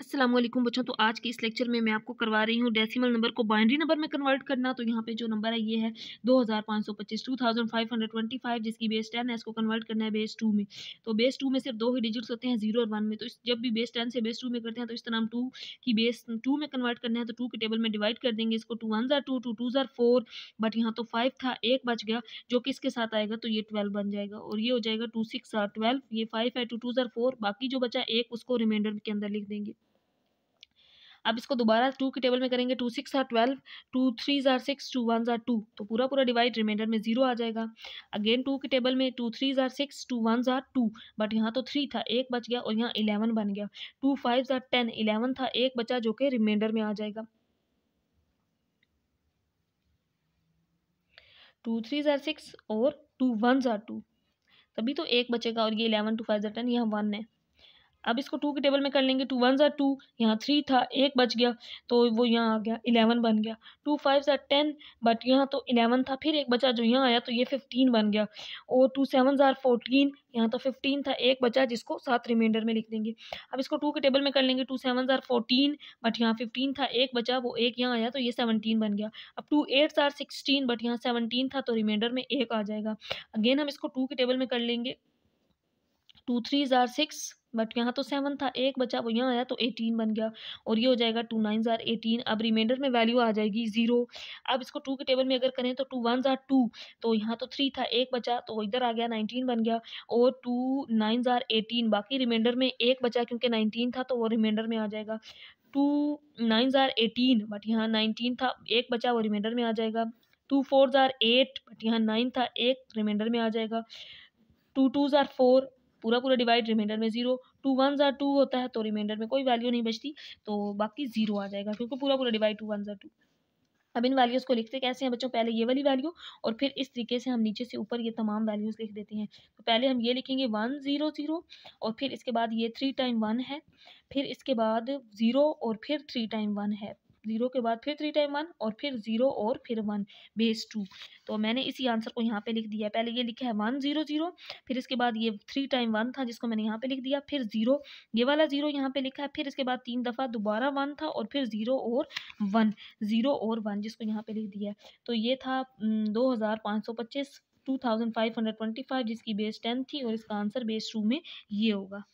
असलम बच्चों तो आज के इस लेक्चर में मैं आपको करवा रही हूँ डेसिमल नंबर को बाइनरी नंबर में कन्वर्ट करना तो यहाँ पे जो नंबर है ये है 2525 2525 जिसकी बेस टेन है इसको कन्वर्ट करना है बेस टू में तो बेस टू में सिर्फ दो ही डिजिट्स होते हैं जीरो और वन में तो जब भी बेस टेन से बेस टू में करते हैं तो इस तरह हम टू की बेस टू में कन्वर्ट करना है तो टू के टेबल में डिवाइड कर देंगे इसको two one are two two two are four but यहाँ तो फाइव था एक बच गया जो कि इसके साथ आएगा तो ये ट्वेल्व बन जाएगा और ये हो जाएगा टू सिक्स आर ट्वेल्व ये फाइव है टू टू ज़ार फोर बाकी जो बचा एक उसको रिमाइंडर के अंदर लिख देंगे अब इसको दोबारा टू के टेबल में करेंगे two six are twelve two three are six two one are two तो पूरा पूरा डिवाइड रिमाइंडर में ज़ीरो आ जाएगा अगेन टू के टेबल में two three are six two one are two but यहाँ तो थ्री था एक बच गया और यहाँ इलेवन बन गया two five are ten eleven था एक बचा जो कि रिमाइंडर में आ जाएगा टू थ्री ज़ार सिक्स और टू वन ज़ार टू तभी तो एक बचेगा और ये eleven two five are ten यहाँ वन है अब इसको टू के टेबल में कर लेंगे टू वन जार टू यहाँ थ्री था एक बच गया तो वो यहाँ आ गया इलेवन बन गया two five are ten but यहाँ तो इलेवन था फिर एक बचा जो यहाँ आया तो ये फिफ्टीन बन गया और टू सेवन ज़ार फोर्टीन यहाँ तो फिफ्टीन था एक बचा जिसको सात रिमाइंडर में लिख देंगे अब इसको टू के टेबल में कर लेंगे two seven are fourteen but यहाँ फिफ्टीन था एक बचा वो एक यहाँ आया तो ये सेवनटीन बन गया अब two eight are sixteen but यहाँ सेवनटीन था तो रिमाइंडर में एक आ जाएगा अगेन हम इसको टू के टेबल में कर लेंगे two three are six but यहाँ तो सेवन था एक बचा वो यहाँ आया तो एटीन बन गया और ये हो जाएगा टू नाइन ज़ार एटीन अब रिमाइंडर में वैल्यू आ जाएगी ज़ीरो अब इसको टू के टेबल में अगर करें तो टू वन ज़ार टू तो यहाँ तो थ्री था एक बचा तो इधर आ गया नाइनटीन बन गया और टू नाइन ज़ार एटीन बाकी रिमाइंडर में एक बचा क्योंकि नाइनटीन था तो वो रिमाइंडर में आ जाएगा two nine are eighteen but यहाँ नाइनटीन था एक बचा वो रिमाइंडर में आ जाएगा two four are eight but यहाँ नाइन था एक रिमाइंडर में आ जाएगा टू टू ज़ार फोर पूरा पूरा डिवाइड रिमाइंडर में zero two one are two होता है तो रिमाइंडर में कोई वैल्यू नहीं बचती तो बाकी जीरो आ जाएगा क्योंकि पूरा पूरा divide two one are two अब इन वैल्यूज़ को लिखते कैसे हैं बच्चों पहले ये वाली वैल्यू और फिर इस तरीके से हम नीचे से ऊपर ये तमाम वैल्यूज़ लिख देते हैं तो पहले हम ये लिखेंगे वन ज़ीरो ज़ीरो और फिर इसके बाद ये थ्री टाइम वन है फिर इसके बाद ज़ीरो और फिर थ्री टाइम वन है जीरो के बाद फिर थ्री टाइम वन और फिर ज़ीरो और फिर वन बेस टू तो मैंने इसी आंसर को यहाँ पे लिख दिया पहले ये लिखा है वन ज़ीरो ज़ीरो फिर इसके बाद ये थ्री टाइम वन था जिसको मैंने यहाँ पे लिख दिया फिर ज़ीरो ये वाला ज़ीरो यहाँ पे लिखा है फिर इसके बाद तीन दफ़ा दोबारा वन था और फिर ज़ीरो और वन ज़ीरो और वन जिसको यहाँ पे लिख दिया तो ये था दो हज़ार पाँच सौ पच्चीस two thousand five hundred twenty five जिसकी बेस 10 थी और इसका आंसर बेस टू में ये होगा